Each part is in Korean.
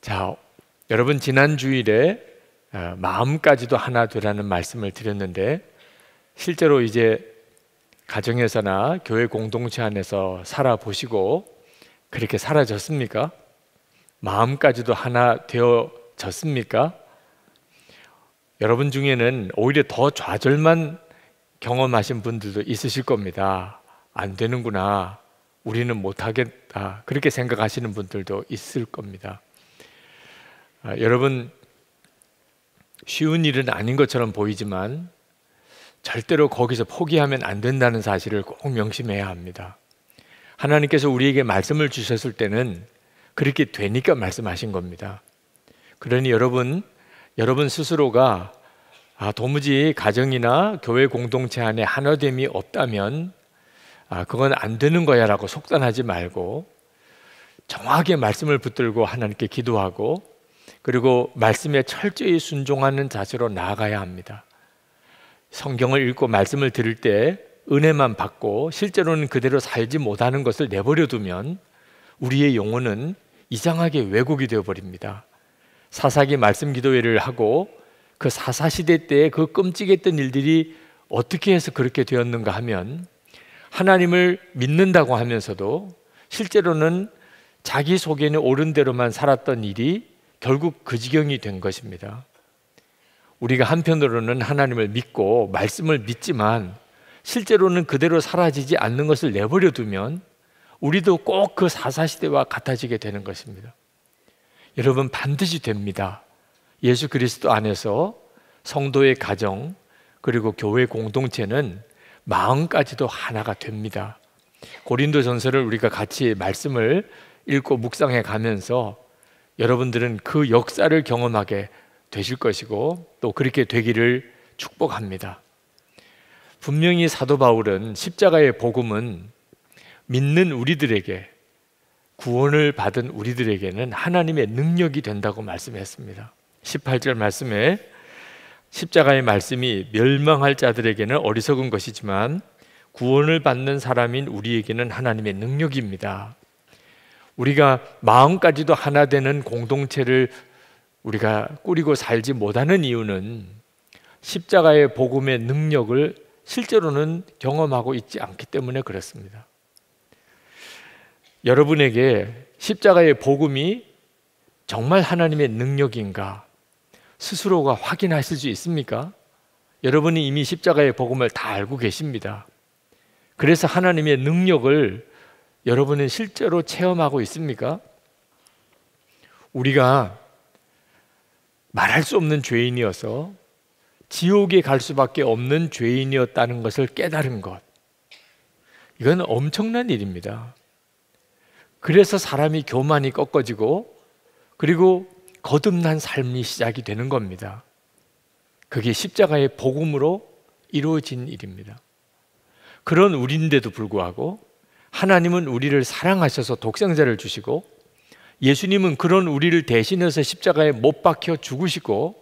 자, 여러분 지난 주일에 어, 마음까지도 하나 되라는 말씀을 드렸는데 실제로 이제 가정에서나 교회 공동체 안에서 살아보시고 그렇게 사라졌습니까 마음까지도 하나 되어졌습니까? 여러분 중에는 오히려 더 좌절만 경험하신 분들도 있으실 겁니다. 안 되는구나. 우리는 못하겠다. 그렇게 생각하시는 분들도 있을 겁니다. 아, 여러분 쉬운 일은 아닌 것처럼 보이지만 절대로 거기서 포기하면 안 된다는 사실을 꼭 명심해야 합니다. 하나님께서 우리에게 말씀을 주셨을 때는 그렇게 되니까 말씀하신 겁니다. 그러니 여러분, 여러분 스스로가 아, 도무지 가정이나 교회 공동체 안에 하나됨이 없다면 아, 그건 안 되는 거야 라고 속단하지 말고 정확하게 말씀을 붙들고 하나님께 기도하고 그리고 말씀에 철저히 순종하는 자세로 나아가야 합니다. 성경을 읽고 말씀을 들을 때 은혜만 받고 실제로는 그대로 살지 못하는 것을 내버려 두면 우리의 영혼은 이상하게 왜곡이 되어 버립니다. 사사기 말씀 기도회를 하고 그 사사 시대 때 그 끔찍했던 일들이 어떻게 해서 그렇게 되었는가 하면 하나님을 믿는다고 하면서도 실제로는 자기 속에는 옳은 대로만 살았던 일이 결국 그 지경이 된 것입니다. 우리가 한편으로는 하나님을 믿고 말씀을 믿지만 실제로는 그대로 사라지지 않는 것을 내버려 두면 우리도 꼭 그 사사시대와 같아지게 되는 것입니다. 여러분 반드시 됩니다. 예수 그리스도 안에서 성도의 가정 그리고 교회 공동체는 마음까지도 하나가 됩니다. 고린도 전서를 우리가 같이 말씀을 읽고 묵상해 가면서 여러분들은 그 역사를 경험하게 되실 것이고 또 그렇게 되기를 축복합니다. 분명히 사도 바울은 십자가의 복음은 믿는 우리들에게 구원을 받은 우리들에게는 하나님의 능력이 된다고 말씀했습니다. 18절 말씀에 십자가의 말씀이 멸망할 자들에게는 어리석은 것이지만 구원을 받는 사람인 우리에게는 하나님의 능력입니다. 우리가 마음까지도 하나 되는 공동체를 우리가 꾸리고 살지 못하는 이유는 십자가의 복음의 능력을 실제로는 경험하고 있지 않기 때문에 그렇습니다. 여러분에게 십자가의 복음이 정말 하나님의 능력인가 스스로가 확인하실 수 있습니까? 여러분이 이미 십자가의 복음을 다 알고 계십니다. 그래서 하나님의 능력을 여러분은 실제로 체험하고 있습니까? 우리가 말할 수 없는 죄인이어서 지옥에 갈 수밖에 없는 죄인이었다는 것을 깨달은 것. 이건 엄청난 일입니다. 그래서 사람이 교만이 꺾어지고 그리고 거듭난 삶이 시작이 되는 겁니다. 그게 십자가의 복음으로 이루어진 일입니다. 그런 우리인데도 불구하고 하나님은 우리를 사랑하셔서 독생자를 주시고 예수님은 그런 우리를 대신해서 십자가에 못 박혀 죽으시고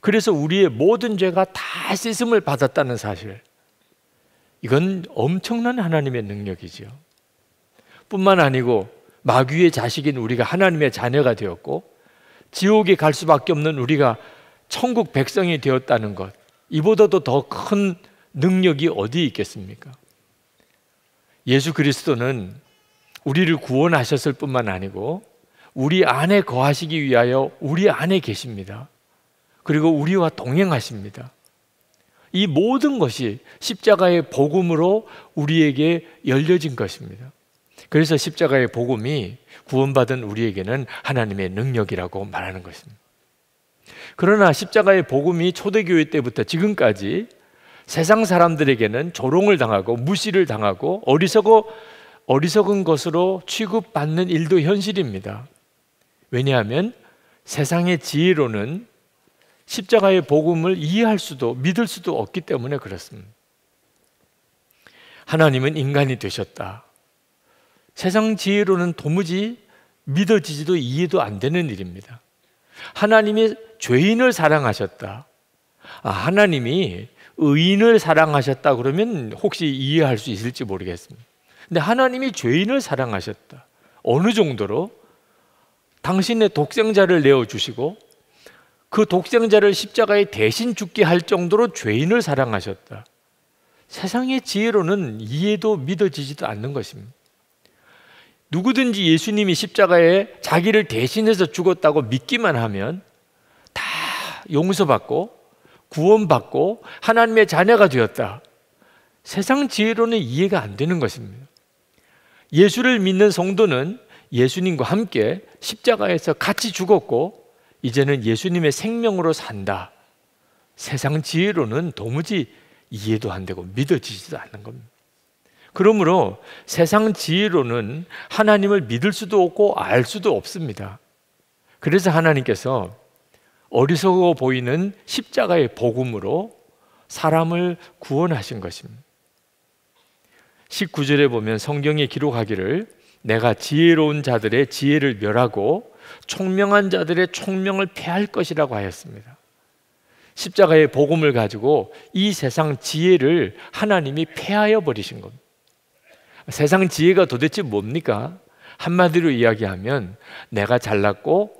그래서 우리의 모든 죄가 다 씻음을 받았다는 사실. 이건 엄청난 하나님의 능력이지요. 뿐만 아니고 마귀의 자식인 우리가 하나님의 자녀가 되었고 지옥에 갈 수밖에 없는 우리가 천국 백성이 되었다는 것. 이보다도 더 큰 능력이 어디 있겠습니까? 예수 그리스도는 우리를 구원하셨을 뿐만 아니고 우리 안에 거하시기 위하여 우리 안에 계십니다. 그리고 우리와 동행하십니다. 이 모든 것이 십자가의 복음으로 우리에게 열려진 것입니다. 그래서 십자가의 복음이 구원받은 우리에게는 하나님의 능력이라고 말하는 것입니다. 그러나 십자가의 복음이 초대교회 때부터 지금까지 세상 사람들에게는 조롱을 당하고 무시를 당하고 어리석어 어리석은 것으로 취급받는 일도 현실입니다. 왜냐하면 세상의 지혜로는 십자가의 복음을 이해할 수도 믿을 수도 없기 때문에 그렇습니다. 하나님은 인간이 되셨다. 세상 지혜로는 도무지 믿어지지도 이해도 안 되는 일입니다. 하나님이 죄인을 사랑하셨다. 아, 하나님이 의인을 사랑하셨다 그러면 혹시 이해할 수 있을지 모르겠습니다. 근데 하나님이 죄인을 사랑하셨다. 어느 정도로 당신의 독생자를 내어 주시고 그 독생자를 십자가에 대신 죽게 할 정도로 죄인을 사랑하셨다. 세상의 지혜로는 이해도 믿어지지도 않는 것입니다. 누구든지 예수님이 십자가에 자기를 대신해서 죽었다고 믿기만 하면 다 용서받고 구원받고 하나님의 자녀가 되었다. 세상 지혜로는 이해가 안 되는 것입니다. 예수를 믿는 성도는 예수님과 함께 십자가에서 같이 죽었고 이제는 예수님의 생명으로 산다. 세상 지혜로는 도무지 이해도 안 되고 믿어지지도 않는 겁니다. 그러므로 세상 지혜로는 하나님을 믿을 수도 없고 알 수도 없습니다. 그래서 하나님께서 어리석어 보이는 십자가의 복음으로 사람을 구원하신 것입니다. 19절에 보면 성경에 기록하기를 내가 지혜로운 자들의 지혜를 멸하고 총명한 자들의 총명을 패할 것이라고 하였습니다. 십자가의 복음을 가지고 이 세상 지혜를 하나님이 패하여 버리신 겁니다. 세상 지혜가 도대체 뭡니까? 한마디로 이야기하면 내가 잘났고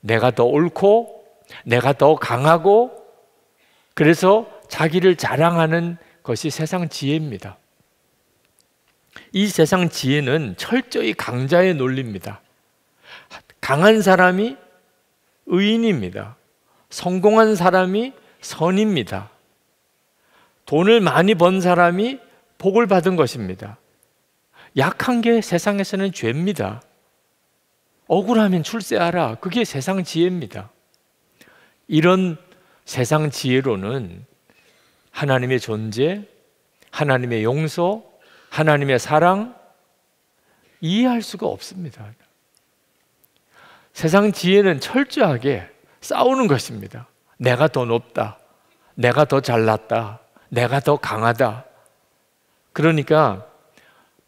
내가 더 옳고 내가 더 강하고 그래서 자기를 자랑하는 것이 세상 지혜입니다. 이 세상 지혜는 철저히 강자의 논리입니다. 강한 사람이 의인입니다. 성공한 사람이 선입니다. 돈을 많이 번 사람이 복을 받은 것입니다. 약한 게 세상에서는 죄입니다. 억울하면 출세하라. 그게 세상 지혜입니다. 이런 세상 지혜로는 하나님의 존재, 하나님의 용서, 하나님의 사랑 이해할 수가 없습니다. 세상 지혜는 철저하게 싸우는 것입니다. 내가 더 높다. 내가 더 잘났다. 내가 더 강하다. 그러니까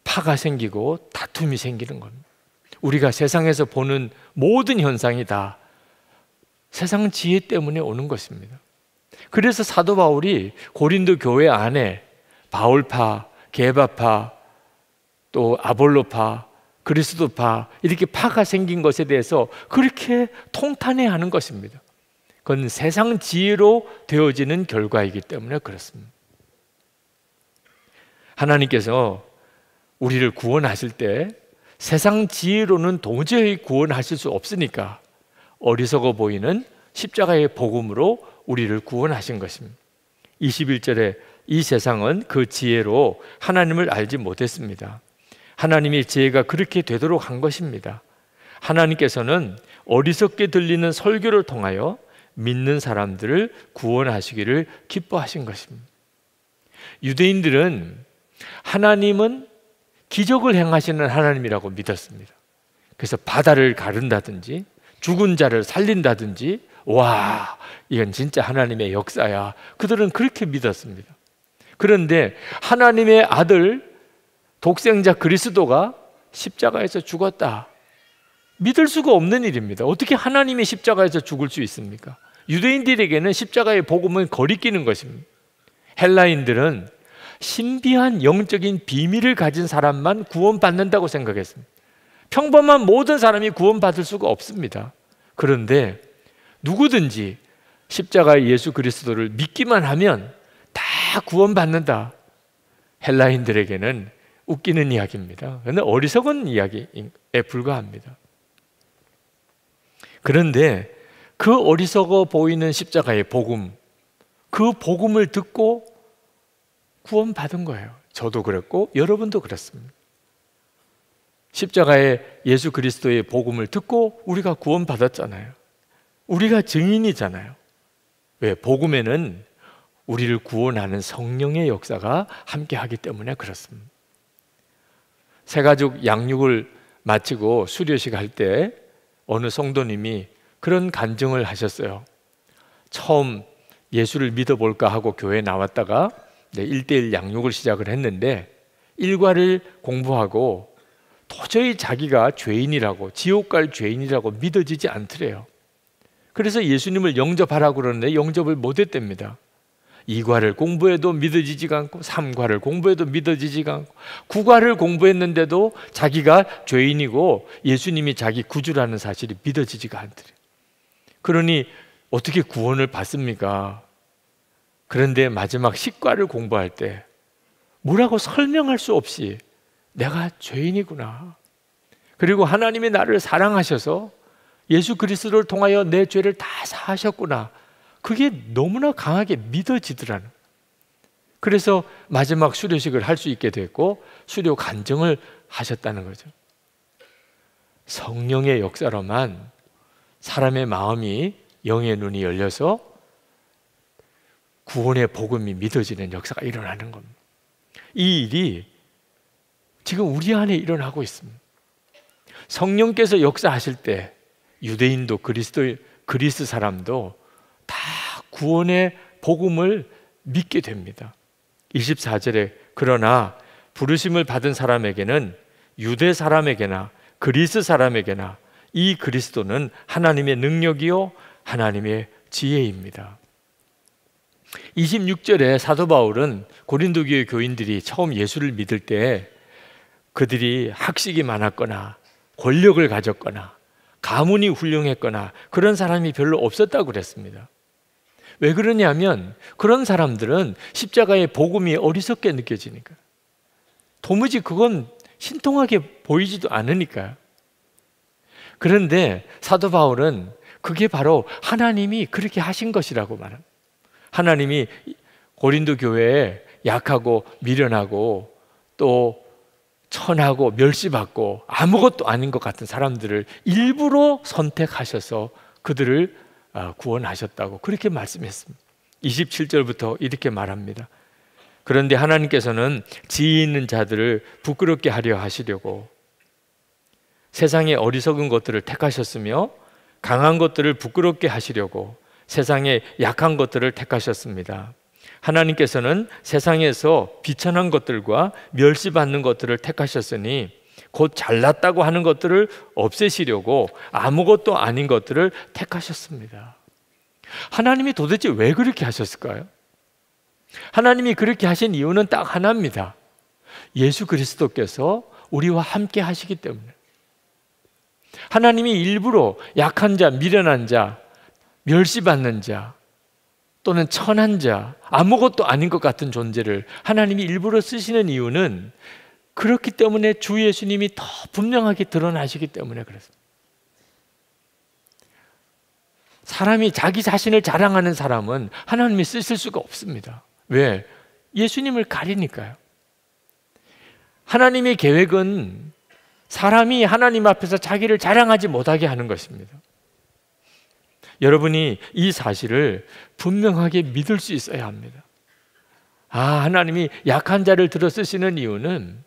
파가 생기고 다툼이 생기는 겁니다. 우리가 세상에서 보는 모든 현상이 다 세상 지혜 때문에 오는 것입니다. 그래서 사도 바울이 고린도 교회 안에 바울파, 게바파, 또 아볼로파, 그리스도파 이렇게 파가 생긴 것에 대해서 그렇게 통탄해 하는 것입니다. 그건 세상 지혜로 되어지는 결과이기 때문에 그렇습니다. 하나님께서 우리를 구원하실 때 세상 지혜로는 도저히 구원하실 수 없으니까 어리석어 보이는 십자가의 복음으로 우리를 구원하신 것입니다. 21절에 이 세상은 그 지혜로 하나님을 알지 못했습니다. 하나님의 지혜가 그렇게 되도록 한 것입니다. 하나님께서는 어리석게 들리는 설교를 통하여 믿는 사람들을 구원하시기를 기뻐하신 것입니다. 유대인들은 하나님은 기적을 행하시는 하나님이라고 믿었습니다. 그래서 바다를 가른다든지 죽은 자를 살린다든지 와 이건 진짜 하나님의 역사야. 그들은 그렇게 믿었습니다. 그런데 하나님의 아들 독생자 그리스도가 십자가에서 죽었다. 믿을 수가 없는 일입니다. 어떻게 하나님의 십자가에서 죽을 수 있습니까? 유대인들에게는 십자가의 복음은 거리끼는 것입니다. 헬라인들은 신비한 영적인 비밀을 가진 사람만 구원받는다고 생각했습니다. 평범한 모든 사람이 구원받을 수가 없습니다. 그런데 누구든지 십자가의 예수 그리스도를 믿기만 하면 다 구원받는다. 헬라인들에게는 웃기는 이야기입니다. 근데 어리석은 이야기에 불과합니다. 그런데 그 어리석어 보이는 십자가의 복음, 그 복음을 듣고 구원받은 거예요. 저도 그랬고, 여러분도 그랬습니다. 십자가에 예수 그리스도의 복음을 듣고 우리가 구원받았잖아요. 우리가 증인이잖아요. 왜? 복음에는 우리를 구원하는 성령의 역사가 함께하기 때문에 그렇습니다. 새가족 양육을 마치고 수료식 할 때 어느 성도님이 그런 간증을 하셨어요. 처음 예수를 믿어볼까 하고 교회에 나왔다가 1대1 양육을 시작을 했는데 일과를 공부하고 도저히 자기가 죄인이라고 지옥 갈 죄인이라고 믿어지지 않더래요. 그래서 예수님을 영접하라고 그러는데 영접을 못했답니다. 이과를 공부해도 믿어지지가 않고 삼과를 공부해도 믿어지지가 않고 구과를 공부했는데도 자기가 죄인이고 예수님이 자기 구주라는 사실이 믿어지지가 않더래요. 그러니 어떻게 구원을 받습니까? 그런데 마지막 식과를 공부할 때 뭐라고 설명할 수 없이 내가 죄인이구나. 그리고 하나님이 나를 사랑하셔서 예수 그리스도를 통하여 내 죄를 다 사하셨구나. 그게 너무나 강하게 믿어지더라는. 그래서 마지막 수료식을 할 수 있게 됐고 수료 간증을 하셨다는 거죠. 성령의 역사로만 사람의 마음이 영의 눈이 열려서 구원의 복음이 믿어지는 역사가 일어나는 겁니다. 이 일이 지금 우리 안에 일어나고 있습니다. 성령께서 역사하실 때 유대인도 그리스도 그리스 사람도 다 구원의 복음을 믿게 됩니다. 24절에 그러나 부르심을 받은 사람에게는 유대 사람에게나 그리스 사람에게나 이 그리스도는 하나님의 능력이요 하나님의 지혜입니다. 26절에 사도 바울은 고린도 교회 교인들이 처음 예수를 믿을 때 그들이 학식이 많았거나 권력을 가졌거나 가문이 훌륭했거나 그런 사람이 별로 없었다고 그랬습니다. 왜 그러냐면 그런 사람들은 십자가의 복음이 어리석게 느껴지니까. 도무지 그건 신통하게 보이지도 않으니까. 그런데 사도 바울은 그게 바로 하나님이 그렇게 하신 것이라고 말합니다. 하나님이 고린도 교회에 약하고 미련하고 또 천하고 멸시받고 아무것도 아닌 것 같은 사람들을 일부러 선택하셔서 그들을 아, 구원하셨다고 그렇게 말씀했습니다. 27절부터 이렇게 말합니다. 그런데 하나님께서는 지혜 있는 자들을 부끄럽게 하려 하시려고 세상의 어리석은 것들을 택하셨으며 강한 것들을 부끄럽게 하시려고 세상의 약한 것들을 택하셨습니다. 하나님께서는 세상에서 비천한 것들과 멸시받는 것들을 택하셨으니 곧 잘났다고 하는 것들을 없애시려고 아무것도 아닌 것들을 택하셨습니다. 하나님이 도대체 왜 그렇게 하셨을까요? 하나님이 그렇게 하신 이유는 딱 하나입니다. 예수 그리스도께서 우리와 함께 하시기 때문에. 하나님이 일부러 약한 자, 미련한 자, 멸시받는 자, 또는 천한 자, 아무것도 아닌 것 같은 존재를 하나님이 일부러 쓰시는 이유는 그렇기 때문에 주 예수님이 더 분명하게 드러나시기 때문에 그렇습니다. 사람이 자기 자신을 자랑하는 사람은 하나님이 쓰실 수가 없습니다. 왜? 예수님을 가리니까요. 하나님의 계획은 사람이 하나님 앞에서 자기를 자랑하지 못하게 하는 것입니다. 여러분이 이 사실을 분명하게 믿을 수 있어야 합니다. 아, 하나님이 약한 자를 들어 쓰시는 이유는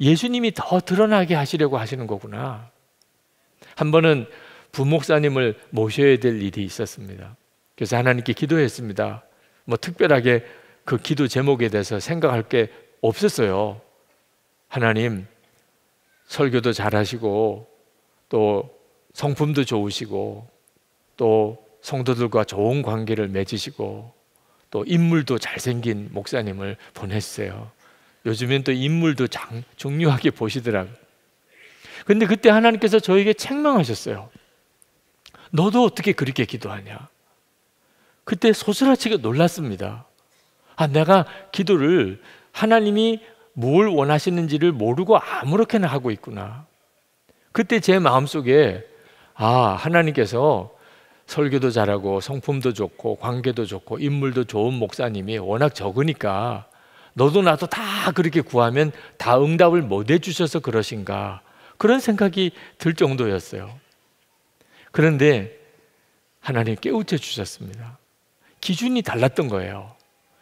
예수님이 더 드러나게 하시려고 하시는 거구나. 한 번은 부목사님을 모셔야 될 일이 있었습니다. 그래서 하나님께 기도했습니다. 뭐 특별하게 그 기도 제목에 대해서 생각할 게 없었어요. 하나님, 설교도 잘하시고 또 성품도 좋으시고 또 성도들과 좋은 관계를 맺으시고 또 인물도 잘생긴 목사님을 보냈어요. 요즘엔 또 인물도 장, 중요하게 보시더라고요. 근데 그때 하나님께서 저에게 책망하셨어요. 너도 어떻게 그렇게 기도하냐? 그때 소스라치게 놀랐습니다. 아, 내가 기도를 하나님이 뭘 원하시는지를 모르고 아무렇게나 하고 있구나. 그때 제 마음속에 아, 하나님께서 설교도 잘하고 성품도 좋고 관계도 좋고 인물도 좋은 목사님이 워낙 적으니까 너도 나도 다 그렇게 구하면 다 응답을 못 해주셔서 그러신가 그런 생각이 들 정도였어요. 그런데 하나님 깨우쳐 주셨습니다. 기준이 달랐던 거예요.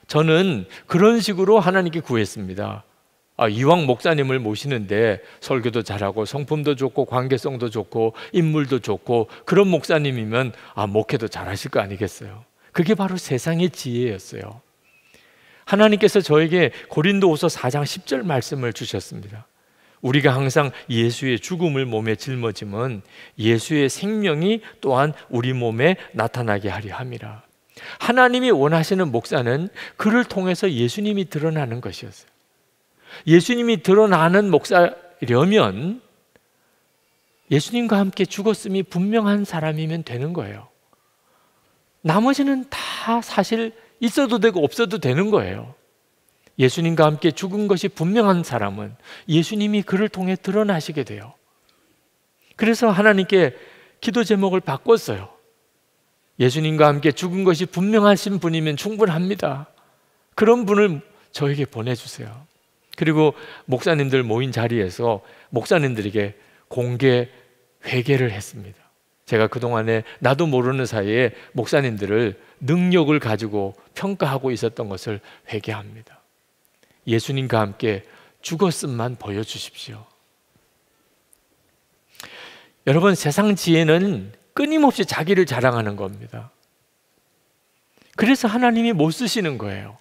저는 그런 식으로 하나님께 구했습니다. 아, 이왕 목사님을 모시는데 설교도 잘하고 성품도 좋고 관계성도 좋고 인물도 좋고 그런 목사님이면 아, 목회도 잘하실 거 아니겠어요? 그게 바로 세상의 지혜였어요. 하나님께서 저에게 고린도후서 4장 10절 말씀을 주셨습니다. 우리가 항상 예수의 죽음을 몸에 짊어짐은 예수의 생명이 또한 우리 몸에 나타나게 하려 함이라. 하나님이 원하시는 목사는 그를 통해서 예수님이 드러나는 것이었어요. 예수님이 드러나는 목사려면 예수님과 함께 죽었음이 분명한 사람이면 되는 거예요. 나머지는 다 사실 있어도 되고 없어도 되는 거예요. 예수님과 함께 죽은 것이 분명한 사람은 예수님이 그를 통해 드러나시게 돼요. 그래서 하나님께 기도 제목을 바꿨어요. 예수님과 함께 죽은 것이 분명하신 분이면 충분합니다. 그런 분을 저에게 보내주세요. 그리고 목사님들 모인 자리에서 목사님들에게 공개 회개를 했습니다. 제가 그동안에 나도 모르는 사이에 목사님들을 능력을 가지고 평가하고 있었던 것을 회개합니다. 예수님과 함께 죽었음만 보여주십시오. 여러분, 세상 지혜는 끊임없이 자기를 자랑하는 겁니다. 그래서 하나님이 못 쓰시는 거예요.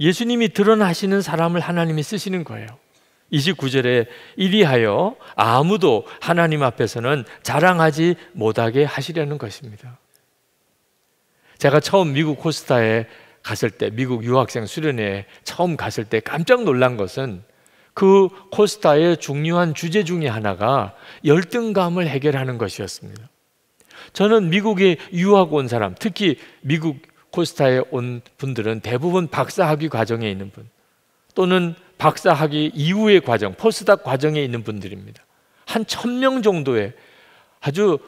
예수님이 드러나시는 사람을 하나님이 쓰시는 거예요. 29절에 이리하여 아무도 하나님 앞에서는 자랑하지 못하게 하시려는 것입니다. 제가 처음 미국 코스타에 갔을 때 미국 유학생 수련회에 처음 갔을 때 깜짝 놀란 것은 그 코스타의 중요한 주제 중의 하나가 열등감을 해결하는 것이었습니다. 저는 미국에 유학 온 사람, 특히 미국 코스타에 온 분들은 대부분 박사학위 과정에 있는 분 또는 박사학위 이후의 과정, 포스닥 과정에 있는 분들입니다. 한 천명 정도의 아주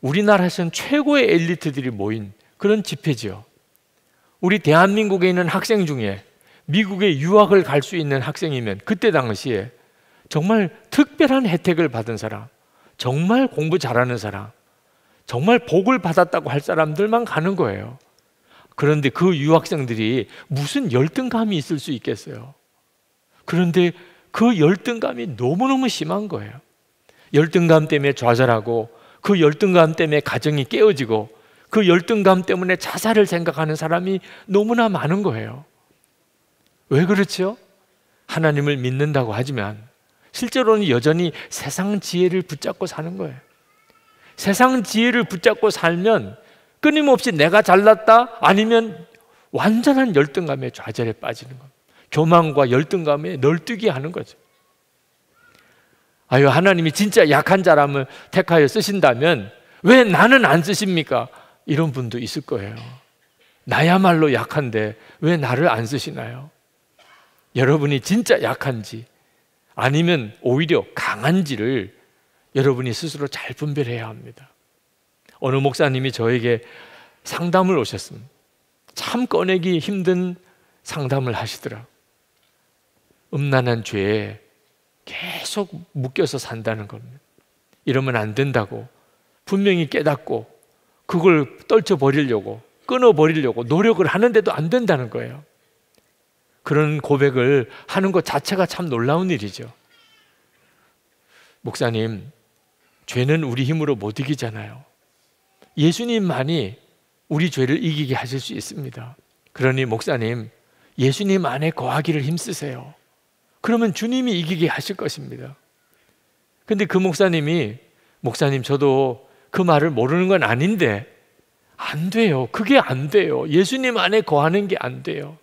우리나라에서는 최고의 엘리트들이 모인 그런 집회지요. 우리 대한민국에 있는 학생 중에 미국에 유학을 갈 수 있는 학생이면 그때 당시에 정말 특별한 혜택을 받은 사람, 정말 공부 잘하는 사람, 정말 복을 받았다고 할 사람들만 가는 거예요. 그런데 그 유학생들이 무슨 열등감이 있을 수 있겠어요? 그런데 그 열등감이 너무너무 심한 거예요. 열등감 때문에 좌절하고 그 열등감 때문에 가정이 깨어지고 그 열등감 때문에 자살을 생각하는 사람이 너무나 많은 거예요. 왜 그렇죠? 하나님을 믿는다고 하지만 실제로는 여전히 세상 지혜를 붙잡고 사는 거예요. 세상 지혜를 붙잡고 살면 끊임없이 내가 잘났다 아니면 완전한 열등감에 좌절에 빠지는 것. 교만과 열등감에 널뛰게 하는 거죠. 아유, 하나님이 진짜 약한 사람을 택하여 쓰신다면 왜 나는 안 쓰십니까? 이런 분도 있을 거예요. 나야말로 약한데 왜 나를 안 쓰시나요? 여러분이 진짜 약한지 아니면 오히려 강한지를 여러분이 스스로 잘 분별해야 합니다. 어느 목사님이 저에게 상담을 오셨습니다. 참 꺼내기 힘든 상담을 하시더라. 음란한 죄에 계속 묶여서 산다는 겁니다. 이러면 안 된다고 분명히 깨닫고 그걸 떨쳐 버리려고 끊어 버리려고 노력을 하는데도 안 된다는 거예요. 그런 고백을 하는 것 자체가 참 놀라운 일이죠. 목사님, 죄는 우리 힘으로 못 이기잖아요. 예수님만이 우리 죄를 이기게 하실 수 있습니다. 그러니 목사님, 예수님 안에 거하기를 힘쓰세요. 그러면 주님이 이기게 하실 것입니다. 근데 그 목사님이 목사님 저도 그 말을 모르는 건 아닌데 안 돼요. 그게 안 돼요. 예수님 안에 거하는 게 안 돼요.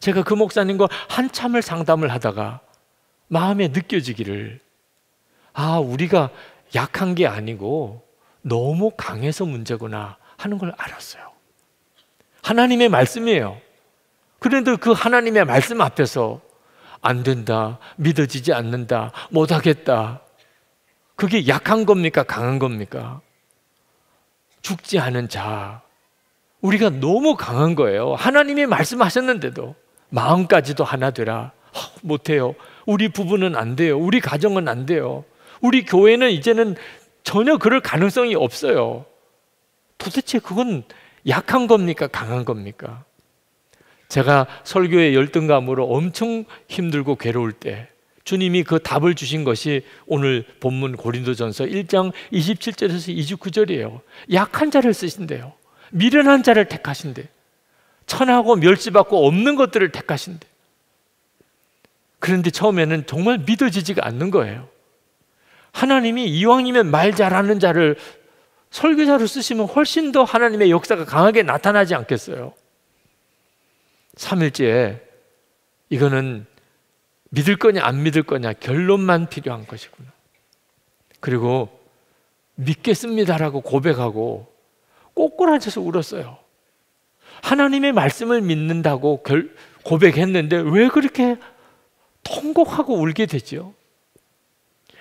제가 그 목사님과 한참을 상담을 하다가 마음에 느껴지기를 아, 우리가 약한 게 아니고 너무 강해서 문제구나 하는 걸 알았어요. 하나님의 말씀이에요. 그런데 그 하나님의 말씀 앞에서 안 된다, 믿어지지 않는다, 못하겠다. 그게 약한 겁니까? 강한 겁니까? 죽지 않은 자. 우리가 너무 강한 거예요. 하나님이 말씀하셨는데도 마음까지도 하나 되라. 못해요. 우리 부부는 안 돼요. 우리 가정은 안 돼요. 우리 교회는 이제는 전혀 그럴 가능성이 없어요. 도대체 그건 약한 겁니까? 강한 겁니까? 제가 설교의 열등감으로 엄청 힘들고 괴로울 때 주님이 그 답을 주신 것이 오늘 본문 고린도전서 1장 27절에서 29절이에요. 약한 자를 쓰신대요. 미련한 자를 택하신대. 천하고 멸시받고 없는 것들을 택하신대. 그런데 처음에는 정말 믿어지지가 않는 거예요. 하나님이 이왕이면 말 잘하는 자를 설교자로 쓰시면 훨씬 더 하나님의 역사가 강하게 나타나지 않겠어요? 3일째 이거는 믿을 거냐 안 믿을 거냐 결론만 필요한 것이구나. 그리고 믿겠습니다라고 고백하고 꼬꾸라져서 울었어요. 하나님의 말씀을 믿는다고 고백했는데 왜 그렇게 통곡하고 울게 되죠?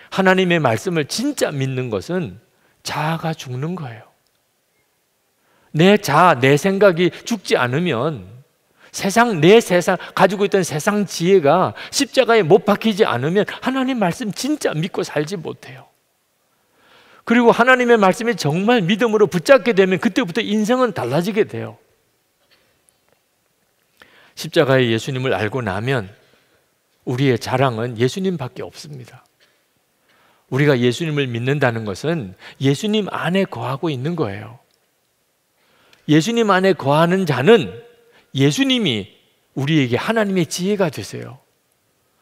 하나님의 말씀을 진짜 믿는 것은 자아가 죽는 거예요. 내 자아, 내 생각이 죽지 않으면 세상, 내 세상, 가지고 있던 세상 지혜가 십자가에 못 박히지 않으면 하나님 말씀 진짜 믿고 살지 못해요. 그리고 하나님의 말씀이 정말 믿음으로 붙잡게 되면 그때부터 인생은 달라지게 돼요. 십자가의 예수님을 알고 나면 우리의 자랑은 예수님밖에 없습니다. 우리가 예수님을 믿는다는 것은 예수님 안에 거하고 있는 거예요. 예수님 안에 거하는 자는 예수님이 우리에게 하나님의 지혜가 되세요.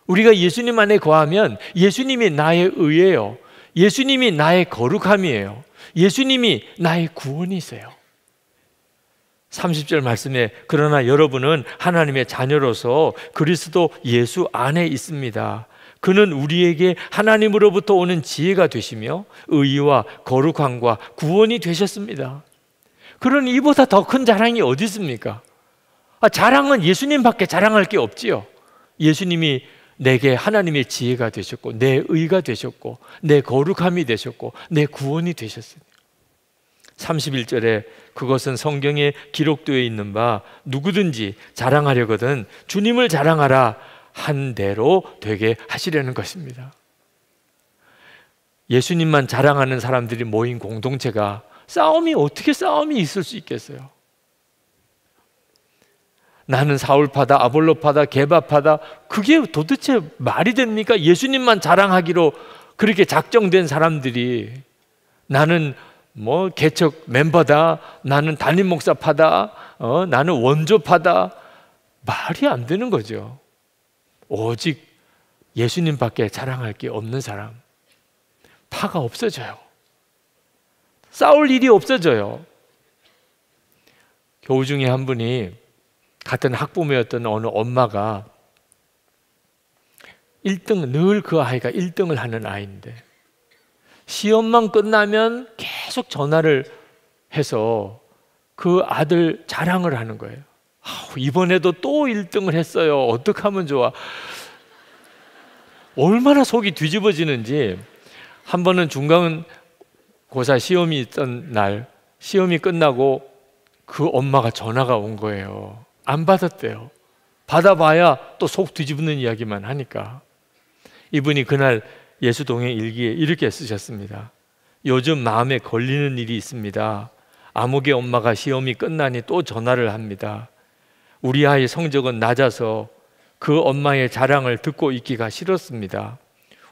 우리가 예수님 안에 거하면 예수님이 나의 의예요. 예수님이 나의 거룩함이에요. 예수님이 나의 구원이세요. 30절 말씀에 그러나 여러분은 하나님의 자녀로서 그리스도 예수 안에 있습니다. 그는 우리에게 하나님으로부터 오는 지혜가 되시며 의와 거룩함과 구원이 되셨습니다. 그런 이보다 더 큰 자랑이 어디 있습니까? 아, 자랑은 예수님밖에 자랑할 게 없지요. 예수님이 내게 하나님의 지혜가 되셨고 내 의가 되셨고 내 거룩함이 되셨고 내 구원이 되셨으니 31절에 그것은 성경에 기록되어 있는 바 누구든지 자랑하려거든 주님을 자랑하라 한 대로 되게 하시려는 것입니다. 예수님만 자랑하는 사람들이 모인 공동체가 싸움이 어떻게 싸움이 있을 수 있겠어요? 나는 사울파다, 아볼로파다, 개바파다. 그게 도대체 말이 됩니까? 예수님만 자랑하기로 그렇게 작정된 사람들이 나는 뭐 개척 멤버다, 나는 담임 목사파다, 어, 나는 원조파다. 말이 안 되는 거죠. 오직 예수님밖에 자랑할 게 없는 사람. 파가 없어져요. 싸울 일이 없어져요. 교우 중에 한 분이 같은 학부모였던 어느 엄마가 1등 늘 그 아이가 1등을 하는 아이인데 시험만 끝나면 계속 전화를 해서 그 아들 자랑을 하는 거예요. 이번에도 또 1등을 했어요. 어떻 하면 좋아? 얼마나 속이 뒤집어지는지 한 번은 중간 고사 시험이 있던 날 시험이 끝나고 그 엄마가 전화가 온 거예요. 안 받았대요. 받아봐야 또 속 뒤집는 이야기만 하니까. 이분이 그날 예수동행 일기에 이렇게 쓰셨습니다. 요즘 마음에 걸리는 일이 있습니다. 아무개 엄마가 시험이 끝나니 또 전화를 합니다. 우리 아이 성적은 낮아서 그 엄마의 자랑을 듣고 있기가 싫었습니다.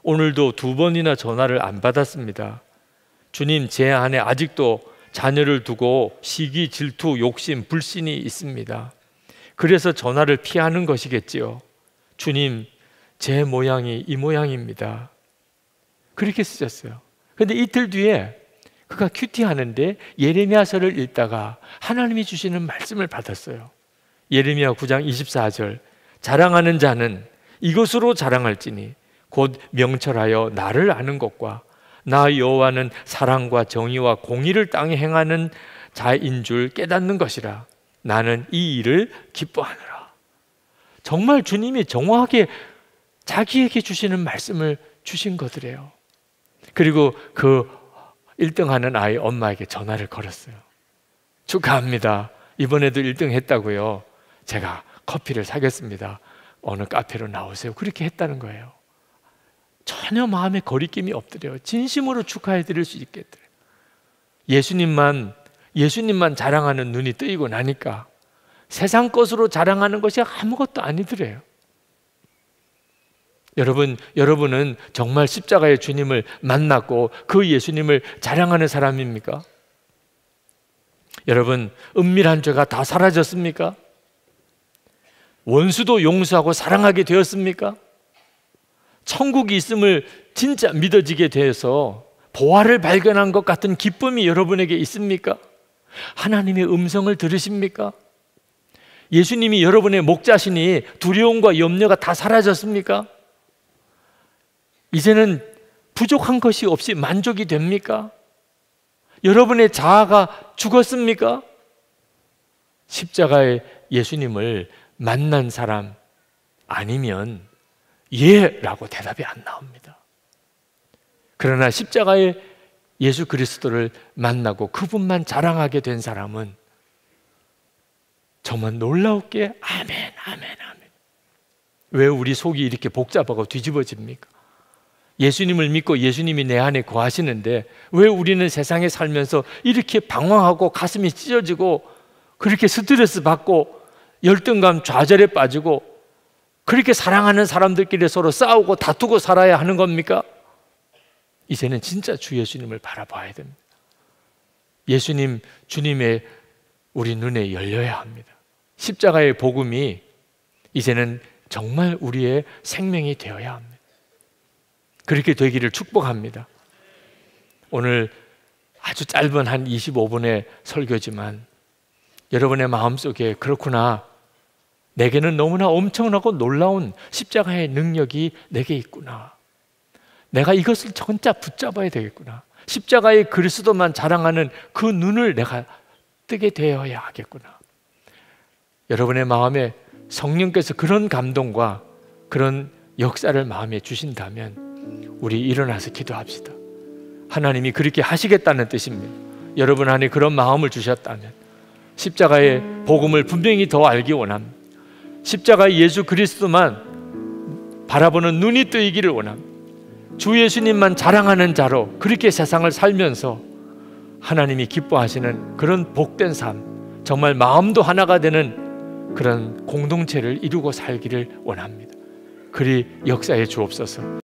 오늘도 두 번이나 전화를 안 받았습니다. 주님, 제 안에 아직도 자녀를 두고 시기, 질투, 욕심, 불신이 있습니다. 그래서 전화를 피하는 것이겠지요. 주님, 제 모양이 이 모양입니다. 그렇게 쓰셨어요. 근데 이틀 뒤에 그가 큐티 하는데 예레미야서를 읽다가 하나님이 주시는 말씀을 받았어요. 예레미야 9장 24절 자랑하는 자는 이것으로 자랑할지니 곧 명철하여 나를 아는 것과 나 여호와는 사랑과 정의와 공의를 땅에 행하는 자인 줄 깨닫는 것이라 나는 이 일을 기뻐하느라 정말 주님이 정확하게 자기에게 주시는 말씀을 주신 거더래요 그리고 그 1등하는 아이 엄마에게 전화를 걸었어요 축하합니다 이번에도 1등 했다고요 제가 커피를 사겠습니다. 어느 카페로 나오세요. 그렇게 했다는 거예요. 전혀 마음에 거리낌이 없더래요. 진심으로 축하해 드릴 수 있게 요 예수님만 예수님만 자랑하는 눈이 뜨이고 나니까 세상 것으로 자랑하는 것이 아무것도 아니더래요. 여러분, 여러분은 정말 십자가의 주님을 만났고 그 예수님을 자랑하는 사람입니까? 여러분, 은밀한 죄가 다 사라졌습니까? 원수도 용서하고 사랑하게 되었습니까? 천국이 있음을 진짜 믿어지게 돼서 보화를 발견한 것 같은 기쁨이 여러분에게 있습니까? 하나님의 음성을 들으십니까? 예수님이 여러분의 목자신이 두려움과 염려가 다 사라졌습니까? 이제는 부족한 것이 없이 만족이 됩니까? 여러분의 자아가 죽었습니까? 십자가의 예수님을 만난 사람 아니면 예! 라고 대답이 안 나옵니다. 그러나 십자가에 예수 그리스도를 만나고 그분만 자랑하게 된 사람은 정말 놀라웠기 아멘, 아멘, 아멘. 왜 우리 속이 이렇게 복잡하고 뒤집어집니까? 예수님을 믿고 예수님이 내 안에 거하시는데 왜 우리는 세상에 살면서 이렇게 방황하고 가슴이 찢어지고 그렇게 스트레스 받고 열등감, 좌절에 빠지고 그렇게 사랑하는 사람들끼리 서로 싸우고 다투고 살아야 하는 겁니까? 이제는 진짜 주 예수님을 바라봐야 됩니다. 예수님, 주님의 우리 눈에 열려야 합니다. 십자가의 복음이 이제는 정말 우리의 생명이 되어야 합니다. 그렇게 되기를 축복합니다. 오늘 아주 짧은 한 25분의 설교지만 여러분의 마음속에 그렇구나 내게는 너무나 엄청나고 놀라운 십자가의 능력이 내게 있구나. 내가 이것을 진짜 붙잡아야 되겠구나. 십자가의 그리스도만 자랑하는 그 눈을 내가 뜨게 되어야 하겠구나. 여러분의 마음에 성령께서 그런 감동과 그런 역사를 마음에 주신다면 우리 일어나서 기도합시다. 하나님이 그렇게 하시겠다는 뜻입니다. 여러분 안에 그런 마음을 주셨다면 십자가의 복음을 분명히 더 알기 원합니다. 십자가 예수 그리스도만 바라보는 눈이 뜨이기를 원함주 예수님만 자랑하는 자로 그렇게 세상을 살면서 하나님이 기뻐하시는 그런 복된 삶, 정말 마음도 하나가 되는 그런 공동체를 이루고 살기를 원합니다. 그리 역사에 주옵소서.